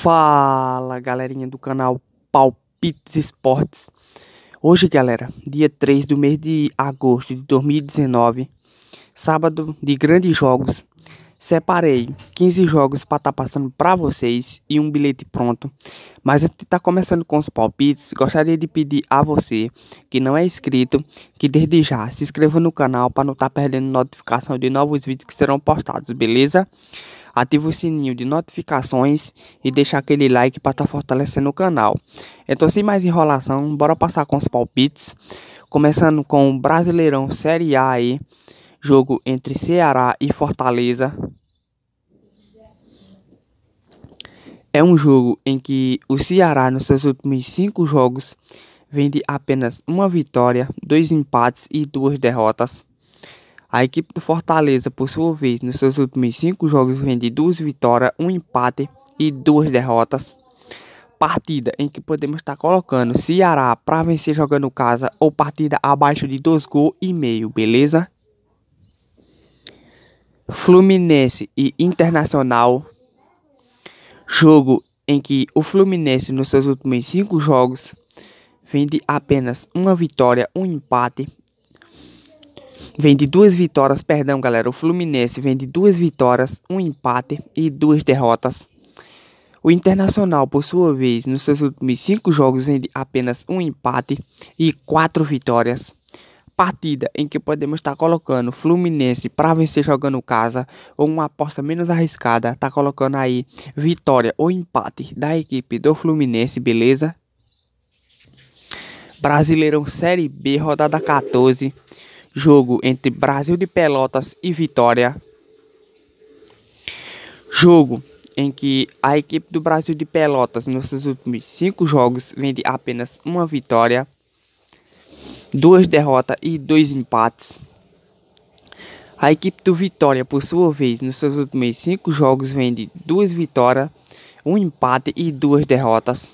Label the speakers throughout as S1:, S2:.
S1: Fala galerinha do canal Palpites Esportes. Hoje, galera, dia 3 do mês de agosto de 2019, sábado de grandes jogos, separei 15 jogos para estar tá passando para vocês e um bilhete pronto. Mas antes de estar tá começando com os palpites, gostaria de pedir a você que não é inscrito, que desde já se inscreva no canal para não estar tá perdendo notificação de novos vídeos que serão postados, beleza? ativa o sininho de notificações e deixa aquele like para estar tá fortalecendo o canal. Então, sem mais enrolação, bora passar com os palpites. Começando com o Brasileirão Série A aí, jogo entre Ceará e Fortaleza. É um jogo em que o Ceará, nos seus últimos cinco jogos, vende apenas uma vitória, dois empates e duas derrotas. A equipe do Fortaleza, por sua vez, nos seus últimos cinco jogos vem de duas vitórias, um empate e duas derrotas. Partida em que podemos estar colocando Ceará para vencer jogando casa ou partida abaixo de dois gols e meio, beleza? Fluminense e Internacional. Jogo em que o Fluminense, nos seus últimos cinco jogos, vende apenas uma vitória, um empate vem de duas vitórias, perdão galera, o Fluminense vem de duas vitórias, um empate e duas derrotas. O Internacional, por sua vez, nos seus últimos cinco jogos vende apenas um empate e quatro vitórias. Partida em que podemos estar colocando Fluminense para vencer jogando casa ou uma aposta menos arriscada, está colocando aí vitória ou empate da equipe do Fluminense, beleza? Brasileirão Série B, rodada 14. Jogo entre Brasil de Pelotas e Vitória. Jogo em que a equipe do Brasil de Pelotas, nos seus últimos cinco jogos, vende apenas uma vitória, duas derrotas e dois empates. A equipe do Vitória, por sua vez, nos seus últimos cinco jogos, vende duas vitórias, um empate e duas derrotas.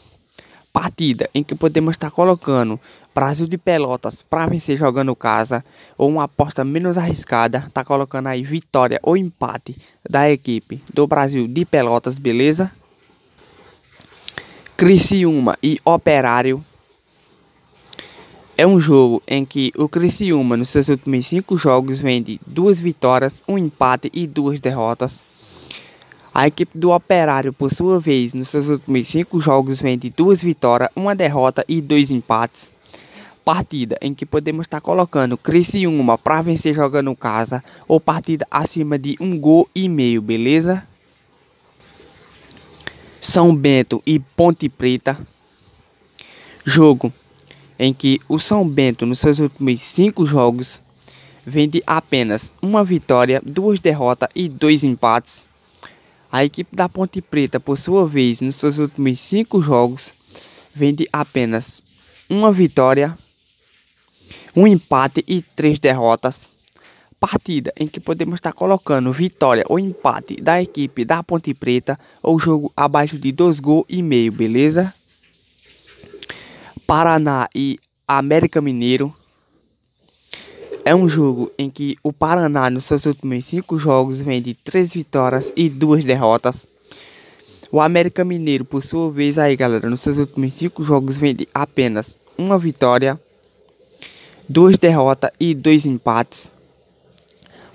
S1: Partida em que podemos estar colocando Brasil de Pelotas para vencer jogando casa ou uma aposta menos arriscada, tá colocando aí vitória ou empate da equipe do Brasil de Pelotas, beleza? Criciúma e Operário é um jogo em que o Criciúma, nos seus últimos cinco jogos, vende duas vitórias, um empate e duas derrotas. A equipe do Operário, por sua vez, nos seus últimos cinco jogos, vende duas vitórias, uma derrota e dois empates partida em que podemos estar colocando Criciúma para vencer jogando casa ou partida acima de um gol e meio, beleza? São Bento e Ponte Preta. Jogo em que o São Bento, nos seus últimos cinco jogos, vende apenas uma vitória, duas derrotas e dois empates. A equipe da Ponte Preta, por sua vez, nos seus últimos cinco jogos, vende apenas uma vitória, um empate e três derrotas. Partida em que podemos estar colocando vitória ou empate da equipe da Ponte Preta ou jogo abaixo de dois gols e meio, beleza? Paraná e América Mineiro. É um jogo em que o Paraná, nos seus últimos cinco jogos, vem de três vitórias e duas derrotas. O América Mineiro, por sua vez, aí galera, nos seus últimos cinco jogos, vende apenas uma vitória duas derrotas e dois empates.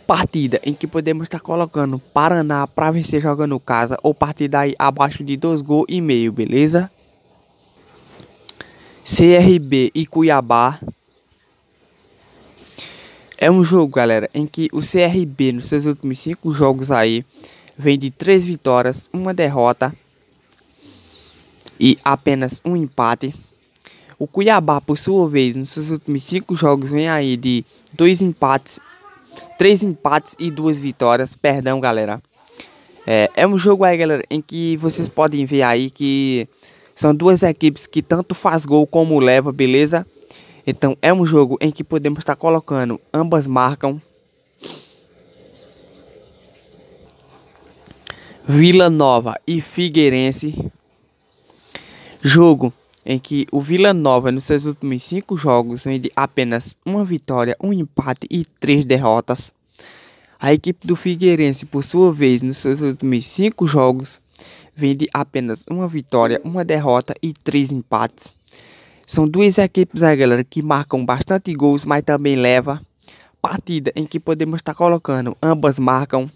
S1: Partida em que podemos estar colocando Paraná para vencer jogando casa ou partida aí abaixo de dois gols e meio, beleza? CRB e Cuiabá. É um jogo, galera, em que o CRB nos seus últimos cinco jogos aí vem de três vitórias, uma derrota e apenas um empate. O Cuiabá, por sua vez, nos seus últimos cinco jogos, vem aí de dois empates, três empates e duas vitórias. Perdão, galera. É, é um jogo aí, galera, em que vocês podem ver aí que são duas equipes que tanto faz gol como leva, beleza? Então é um jogo em que podemos estar colocando ambas marcam. Vila Nova e Figueirense. Jogo em que o Vila Nova, nos seus últimos cinco jogos, vende apenas uma vitória, um empate e três derrotas. A equipe do Figueirense, por sua vez, nos seus últimos cinco jogos, vende apenas uma vitória, uma derrota e três empates. São duas equipes, galera, que marcam bastante gols, mas também leva partida em que podemos estar colocando ambas marcam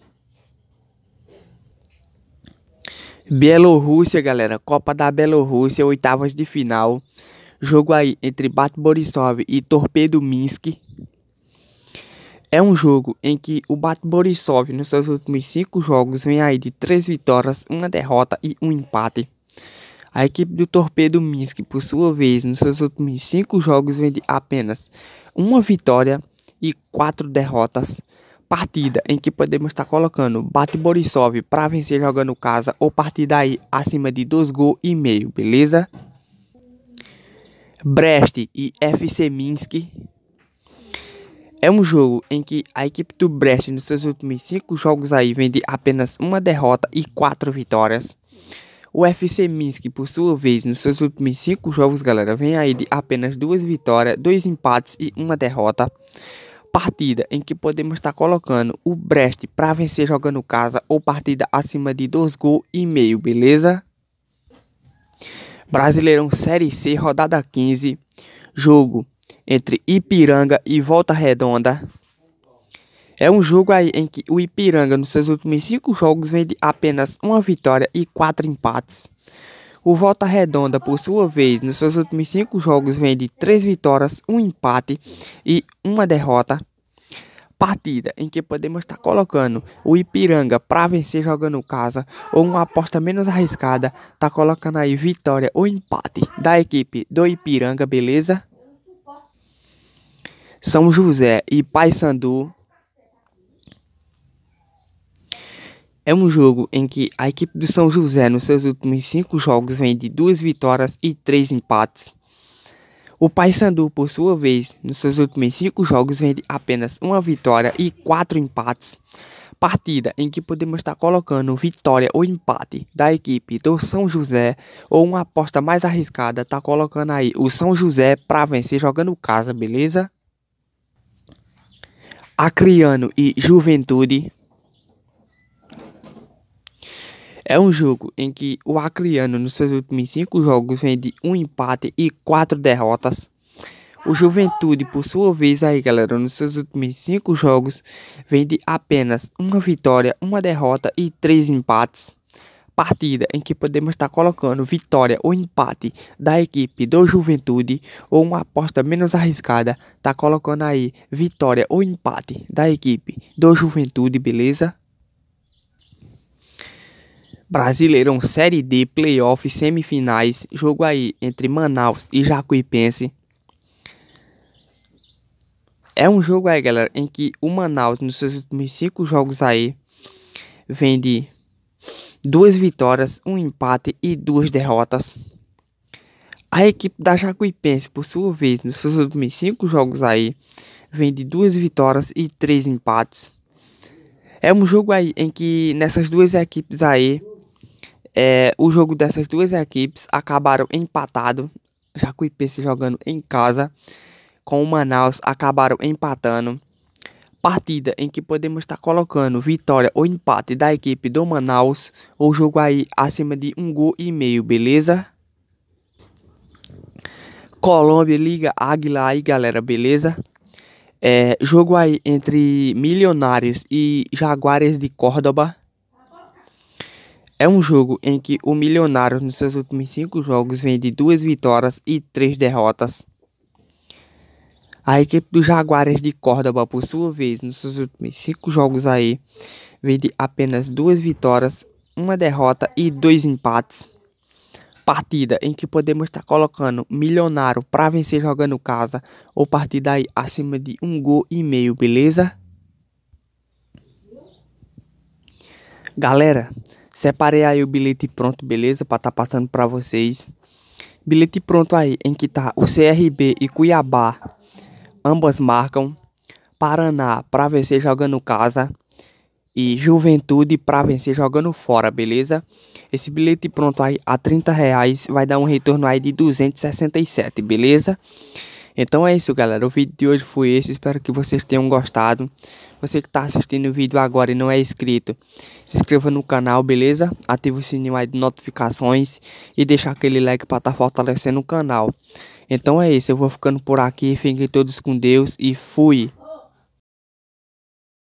S1: Bielorrússia, galera. Copa da Bielorrússia, oitavas de final. Jogo aí entre Bat Borisov e Torpedo Minsk. É um jogo em que o Bat Borisov, nos seus últimos cinco jogos, vem aí de três vitórias, uma derrota e um empate. A equipe do Torpedo Minsk, por sua vez, nos seus últimos cinco jogos, vem de apenas uma vitória e quatro derrotas partida em que podemos estar colocando Bate Borisov para vencer jogando casa ou partida aí acima de 2 gols e meio, beleza? Brest e FC Minsk é um jogo em que a equipe do Brest nos seus últimos 5 jogos aí vem de apenas uma derrota e 4 vitórias. O FC Minsk, por sua vez, nos seus últimos 5 jogos, galera, vem aí de apenas duas vitórias, dois empates e uma derrota partida em que podemos estar colocando o Brest para vencer jogando casa ou partida acima de 2 gols e meio, beleza? Brasileirão Série C, rodada 15, jogo entre Ipiranga e Volta Redonda. É um jogo aí em que o Ipiranga, nos seus últimos 5 jogos, vende apenas uma vitória e 4 empates. O Volta Redonda, por sua vez, nos seus últimos cinco jogos vem de três vitórias, um empate e uma derrota. Partida em que podemos estar colocando o Ipiranga para vencer jogando casa ou uma aposta menos arriscada, tá colocando aí vitória ou empate da equipe do Ipiranga, beleza? São José e Paysandu É um jogo em que a equipe do São José, nos seus últimos cinco jogos, vem de duas vitórias e três empates. O Paysandu, por sua vez, nos seus últimos cinco jogos, vem de apenas uma vitória e quatro empates. Partida em que podemos estar colocando vitória ou empate da equipe do São José, ou uma aposta mais arriscada, está colocando aí o São José para vencer jogando casa, beleza? Acriano e Juventude É um jogo em que o Acreano, nos seus últimos cinco jogos, vem de um empate e quatro derrotas. O Juventude, por sua vez, aí galera, nos seus últimos cinco jogos, vem de apenas uma vitória, uma derrota e três empates. Partida em que podemos estar colocando vitória ou empate da equipe do Juventude ou uma aposta menos arriscada, tá colocando aí vitória ou empate da equipe do Juventude, beleza? Brasileirão Série D, playoffs, semifinais, jogo aí entre Manaus e Jacuipense. É um jogo aí, galera, em que o Manaus, nos seus últimos cinco jogos aí, vem de duas vitórias, um empate e duas derrotas. A equipe da Jacuipense, por sua vez, nos seus últimos cinco jogos aí, vem de duas vitórias e três empates. É um jogo aí em que nessas duas equipes aí é, o jogo dessas duas equipes acabaram empatado. se jogando em casa com o Manaus acabaram empatando. Partida em que podemos estar colocando vitória ou empate da equipe do Manaus ou jogo aí acima de um gol e meio, beleza? Colômbia Liga Águila aí, galera, beleza? É, jogo aí entre Milionários e Jaguares de Córdoba. É um jogo em que o Milionário, nos seus últimos cinco jogos, vem de duas vitórias e três derrotas. A equipe do Jaguares de Córdoba, por sua vez, nos seus últimos cinco jogos aí, vem de apenas duas vitórias, uma derrota e dois empates. Partida em que podemos estar colocando Milionário para vencer jogando casa, ou partida aí acima de um gol e meio, beleza? Galera, Separei aí o bilhete pronto, beleza? Para estar tá passando para vocês. Bilhete pronto aí, em que tá o CRB e Cuiabá. Ambas marcam. Paraná para vencer jogando casa. E Juventude para vencer jogando fora, beleza? Esse bilhete pronto aí a 30 reais vai dar um retorno aí de 267, beleza? Então é isso, galera. O vídeo de hoje foi esse. Espero que vocês tenham gostado. Você que está assistindo o vídeo agora e não é inscrito, se inscreva no canal, beleza? Ative o sininho aí de notificações e deixa aquele like para estar tá fortalecendo o canal. Então é isso. Eu vou ficando por aqui. Fiquem todos com Deus e fui!